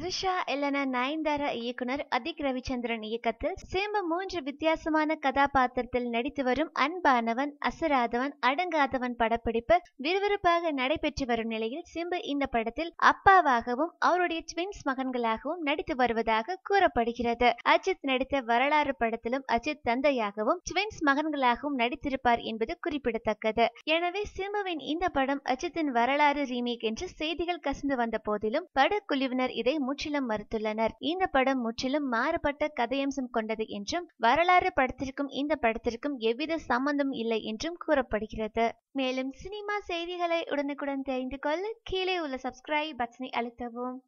த்ரிஷா இல்லனா நயன்தாரா இயக்குனர் அதிக் ரவிச்சந்திரன் இயக்கத்தில் சேம மூன்று வித்தியாசமான கதாபாத்திரத்தில் நடித்து வரும் அன்பானவன் அசராதவன் அடங்காதவன் படப்பிடிப்பு விறுவிறுப்பாக நடைபெற்று வரும் நிலையில் சிம்பு இந்த படத்தில் அப்பாவாகவும் அவருடைய ட்வின்ஸ் மகன்களாகவும் நடித்து வருவதாக கூறப்படுகிறது அஜித் நடித்த வரலாறு படத்திலும் அஜித் தந்தையாகவும் ட்வின்ஸ் மகன்களாகவும் நடித்திருப்பார் என்பது குறிப்பிடத்தக்கது எனவே சிம்புவின் இந்த படம் அஜித்தின் வரலாறு ரீமேக் என்று செய்திகள் கசிந்து வந்த போதிலும் படக்குழுவினர் இதை முற்றிலும் மறுத்துள்ளனர் இந்த படம் முற்றிலும் மாறுபட்ட கதையம்சம் கொண்டது என்றும் வரலாறு படத்திற்கும் இந்த படத்திற்கும் எவ்வித சம்பந்தம் இல்லை என்றும் கூறப்படுகிறது மேலும் சினிமா செய்திகளை உடனுக்குடன் தெரிந்து கொள்ள கீழே உள்ள சப்ஸ்கிரைப் பட்டனை அழுத்தவும்